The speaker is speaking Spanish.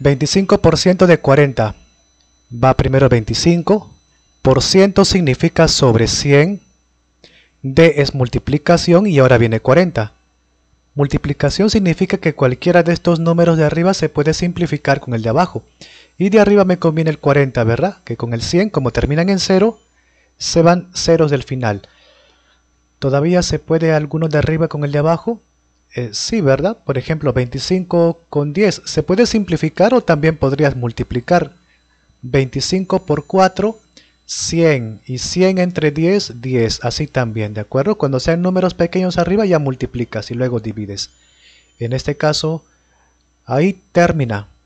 25% de 40 va primero 25, por ciento significa sobre 100, D es multiplicación y ahora viene 40. Multiplicación significa que cualquiera de estos números de arriba se puede simplificar con el de abajo. Y de arriba me conviene el 40, ¿verdad? Que con el 100, como terminan en 0, se van ceros del final. Todavía se puede alguno de arriba con el de abajo, eh, sí, ¿verdad? Por ejemplo, 25 con 10. ¿Se puede simplificar o también podrías multiplicar? 25 por 4, 100. Y 100 entre 10, 10. Así también, ¿de acuerdo? Cuando sean números pequeños arriba ya multiplicas y luego divides. En este caso, ahí termina.